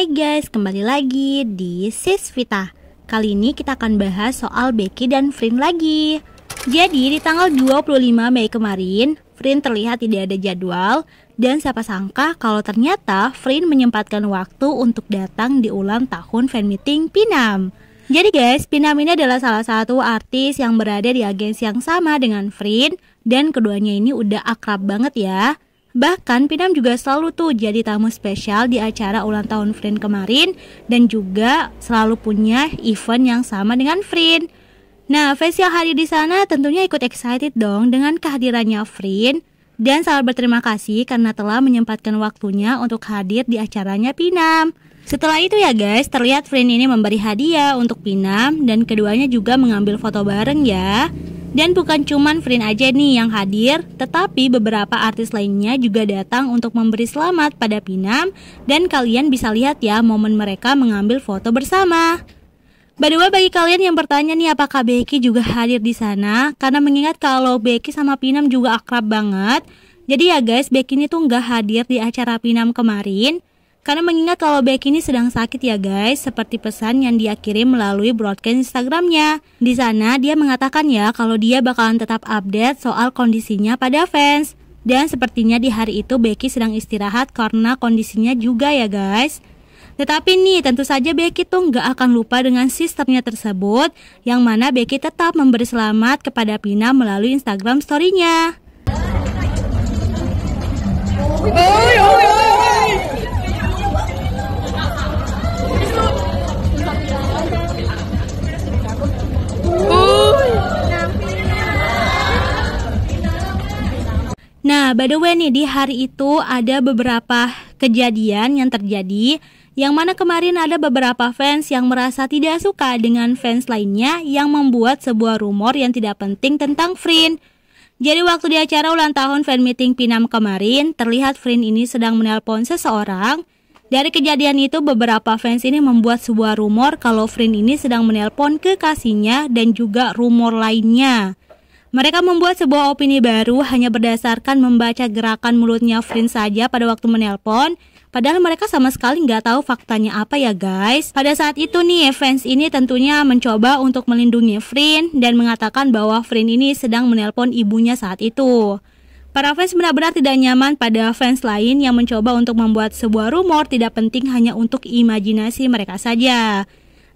Hai guys, kembali lagi di Sis Vita. Kali ini kita akan bahas soal Becky dan Frin lagi. Jadi di tanggal 25 Mei kemarin, Frin terlihat tidak ada jadwal dan siapa sangka kalau ternyata Frin menyempatkan waktu untuk datang di ulang tahun fan meeting Pinam. Jadi guys, Pinam ini adalah salah satu artis yang berada di agensi yang sama dengan Frin dan keduanya ini udah akrab banget ya. Bahkan Pinam juga selalu tuh jadi tamu spesial di acara ulang tahun Friend kemarin dan juga selalu punya event yang sama dengan Friend. Nah, facial hari di sana tentunya ikut excited dong dengan kehadirannya Friend dan sangat berterima kasih karena telah menyempatkan waktunya untuk hadir di acaranya Pinam. Setelah itu ya guys, terlihat Friend ini memberi hadiah untuk Pinam dan keduanya juga mengambil foto bareng ya. Dan bukan cuman Frin aja nih yang hadir, tetapi beberapa artis lainnya juga datang untuk memberi selamat pada Pinam dan kalian bisa lihat ya momen mereka mengambil foto bersama. By the way, bagi kalian yang bertanya nih apakah Becky juga hadir di sana, karena mengingat kalau Becky sama Pinam juga akrab banget. Jadi ya guys, Becky ini tuh nggak hadir di acara Pinam kemarin, karena mengingat kalau Beck ini sedang sakit ya guys, seperti pesan yang dia kirim melalui broadcast Instagramnya. Di sana dia mengatakan ya kalau dia bakalan tetap update soal kondisinya pada fans. Dan sepertinya di hari itu Becky sedang istirahat karena kondisinya juga ya guys. Tetapi nih tentu saja Becky tuh nggak akan lupa dengan sisternya tersebut yang mana Becky tetap memberi selamat kepada Pina melalui Instagram storynya. nya Oh, oh, oh. Nah, by the way nih di hari itu ada beberapa kejadian yang terjadi yang mana kemarin ada beberapa fans yang merasa tidak suka dengan fans lainnya yang membuat sebuah rumor yang tidak penting tentang Frin. Jadi waktu di acara ulang tahun fan meeting Pinam kemarin, terlihat Frin ini sedang menelpon seseorang. Dari kejadian itu beberapa fans ini membuat sebuah rumor kalau Frin ini sedang menelpon kekasihnya dan juga rumor lainnya. Mereka membuat sebuah opini baru hanya berdasarkan membaca gerakan mulutnya Freen saja pada waktu menelpon, padahal mereka sama sekali nggak tahu faktanya apa ya guys. Pada saat itu nih, fans ini tentunya mencoba untuk melindungi Freen dan mengatakan bahwa Freen ini sedang menelpon ibunya saat itu. Para fans benar-benar tidak nyaman pada fans lain yang mencoba untuk membuat sebuah rumor tidak penting hanya untuk imajinasi mereka saja.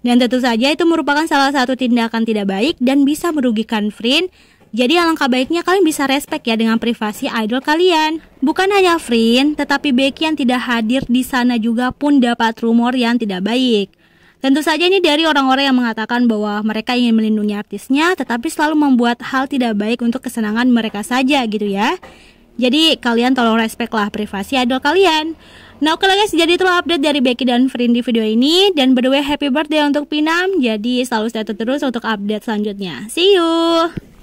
Dan tentu saja itu merupakan salah satu tindakan tidak baik dan bisa merugikan Frin jadi alangkah baiknya kalian bisa respect ya dengan privasi idol kalian. Bukan hanya Frin, tetapi Becky yang tidak hadir di sana juga pun dapat rumor yang tidak baik. Tentu saja ini dari orang-orang yang mengatakan bahwa mereka ingin melindungi artisnya, tetapi selalu membuat hal tidak baik untuk kesenangan mereka saja gitu ya. Jadi kalian tolong respect lah privasi idol kalian. Nah oke okay guys, jadi itulah update dari Becky dan Frin di video ini. Dan by the way, happy birthday untuk Pinam. Jadi selalu stay terus untuk update selanjutnya. See you!